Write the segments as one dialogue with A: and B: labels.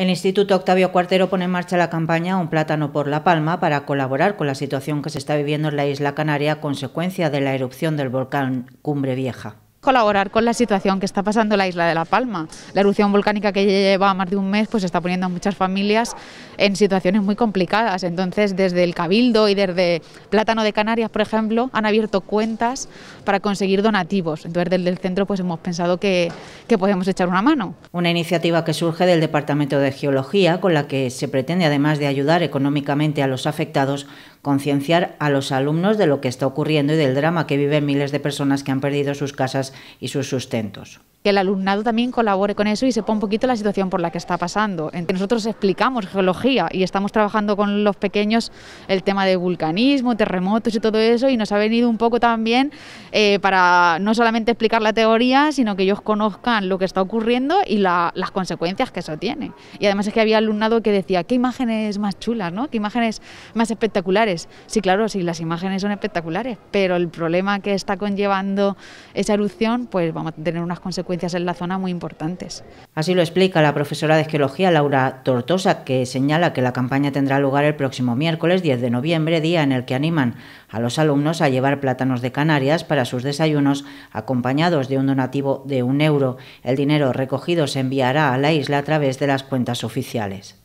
A: El Instituto Octavio Cuartero pone en marcha la campaña Un plátano por La Palma para colaborar con la situación que se está viviendo en la isla canaria a consecuencia de la erupción del volcán Cumbre Vieja
B: colaborar con la situación que está pasando en la isla de La Palma. La erupción volcánica que lleva más de un mes pues está poniendo a muchas familias en situaciones muy complicadas. Entonces, desde el Cabildo y desde Plátano de Canarias, por ejemplo, han abierto cuentas para conseguir donativos. Entonces, desde el centro pues hemos pensado que, que podemos echar una mano.
A: Una iniciativa que surge del Departamento de Geología, con la que se pretende, además de ayudar económicamente a los afectados, concienciar a los alumnos de lo que está ocurriendo y del drama que viven miles de personas que han perdido sus casas y sus sustentos
B: que el alumnado también colabore con eso y sepa un poquito la situación por la que está pasando. Nosotros explicamos geología y estamos trabajando con los pequeños el tema de vulcanismo, terremotos y todo eso y nos ha venido un poco también eh, para no solamente explicar la teoría, sino que ellos conozcan lo que está ocurriendo y las consecuencias que eso tiene. Y además es que había alumnado que decía, qué imágenes más chulas, ¿no? qué imágenes más espectaculares. Sí, claro, sí, las imágenes son espectaculares, pero el problema que está conllevando esa erupción, pues vamos a tener unas consecuencias en la zona muy importantes.
A: Así lo explica la profesora de Geología Laura Tortosa, que señala que la campaña tendrá lugar el próximo miércoles 10 de noviembre, día en el que animan a los alumnos a llevar plátanos de Canarias para sus desayunos, acompañados de un donativo de un euro. El dinero recogido se enviará a la isla a través de las cuentas oficiales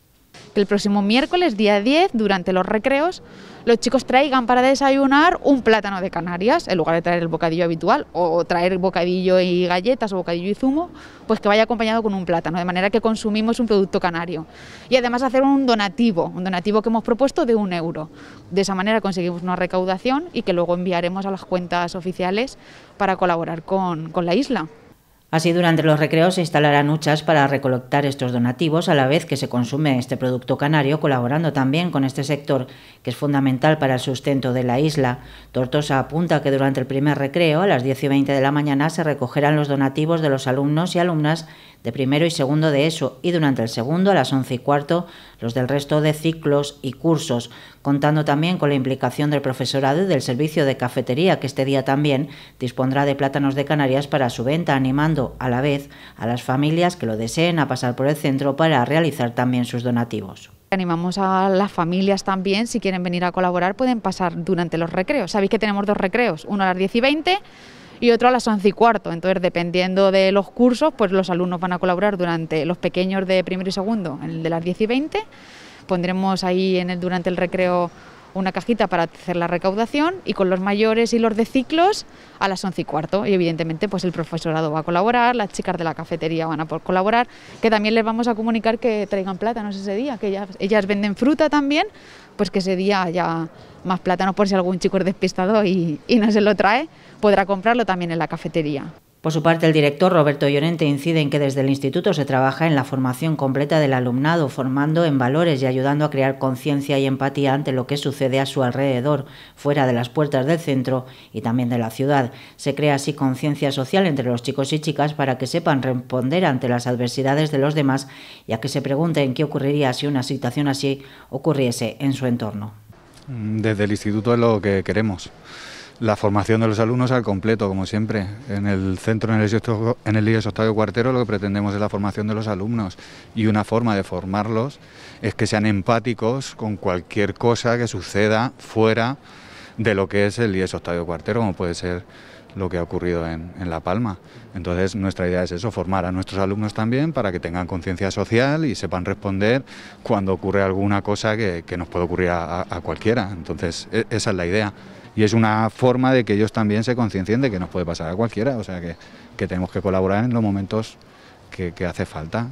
B: que el próximo miércoles, día 10, durante los recreos, los chicos traigan para desayunar un plátano de Canarias, en lugar de traer el bocadillo habitual o traer bocadillo y galletas o bocadillo y zumo, pues que vaya acompañado con un plátano, de manera que consumimos un producto canario. Y además hacer un donativo, un donativo que hemos propuesto de un euro. De esa manera conseguimos una recaudación y que luego enviaremos a las cuentas oficiales para colaborar con, con la isla.
A: Así, durante los recreos se instalarán huchas para recolectar estos donativos, a la vez que se consume este producto canario, colaborando también con este sector, que es fundamental para el sustento de la isla. Tortosa apunta que durante el primer recreo, a las 10 y 20 de la mañana, se recogerán los donativos de los alumnos y alumnas de primero y segundo de ESO y durante el segundo a las 11 y cuarto los del resto de ciclos y cursos, contando también con la implicación del profesorado y del servicio de cafetería que este día también dispondrá de plátanos de Canarias para su venta, animando a la vez a las familias que lo deseen a pasar por el centro para realizar también sus donativos.
B: Animamos a las familias también, si quieren venir a colaborar, pueden pasar durante los recreos. Sabéis que tenemos dos recreos, uno a las 10 y 20 y otro a las once y cuarto. Entonces, dependiendo de los cursos, pues los alumnos van a colaborar durante los pequeños de primero y segundo, el de las diez y veinte... Pondremos ahí en el, durante el recreo una cajita para hacer la recaudación y con los mayores y los de ciclos a las once y cuarto. Y evidentemente pues el profesorado va a colaborar, las chicas de la cafetería van a por colaborar, que también les vamos a comunicar que traigan plátanos ese día, que ellas, venden fruta también, pues que ese día haya más plátanos por si algún chico es despistado y no se lo trae, podrá comprarlo también en la cafetería.
A: Por su parte, el director Roberto Llorente incide en que desde el instituto se trabaja en la formación completa del alumnado, formando en valores y ayudando a crear conciencia y empatía ante lo que sucede a su alrededor, fuera de las puertas del centro y también de la ciudad. Se crea así conciencia social entre los chicos y chicas para que sepan responder ante las adversidades de los demás y a que se pregunten qué ocurriría si una situación así ocurriese en su entorno.
C: Desde el instituto es lo que queremos la formación de los alumnos al completo, como siempre. En el centro, en el, IES, Octavio Cuartero, lo que pretendemos es la formación de los alumnos y una forma de formarlos es que sean empáticos con cualquier cosa que suceda fuera de lo que es el IES Octavio Cuartero, como puede ser lo que ha ocurrido en, La Palma. Entonces nuestra idea es eso, formar a nuestros alumnos también para que tengan conciencia social y sepan responder cuando ocurre alguna cosa que, nos puede ocurrir a, a cualquiera. Entonces e, esa es la idea y es una forma de que ellos también se conciencien de que nos puede pasar a cualquiera, o sea que, tenemos que colaborar en los momentos que hace falta.